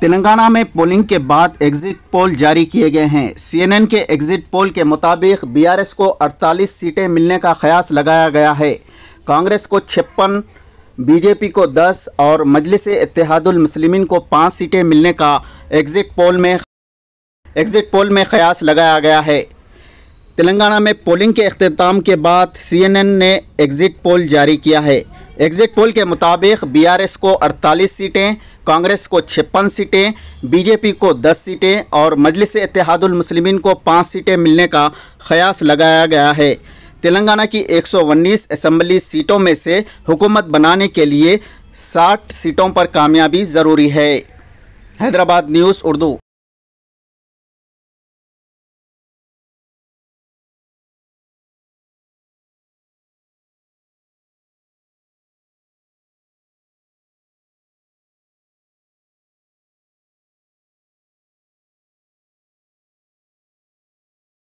तेलंगाना में पोलिंग के बाद एग्जिट पोल जारी किए गए हैं सीएनएन के एग्जिट पोल के मुताबिक बीआरएस को 48 सीटें मिलने का कयास लगाया गया है कांग्रेस को छप्पन बीजेपी को 10 और मजलिस इतिहादुलमसलिमिन को पाँच सीटें मिलने का एग्जिट पोल में एग्जिट पोल में कयास लगाया गया है तेलंगाना में पोलिंग के अख्ताम के बाद सी ने एग्जिट पोल जारी किया है एग्जिट पोल के मुताबिक बीआरएस को 48 सीटें कांग्रेस को छप्पन सीटें बीजेपी को 10 सीटें और मजलिस इतिहादुल मुस्लिमीन को 5 सीटें मिलने का खयास लगाया गया है तेलंगाना की 119 असम्बली सीटों में से हुकूमत बनाने के लिए 60 सीटों पर कामयाबी ज़रूरी है हैदराबाद न्यूज़ उर्दू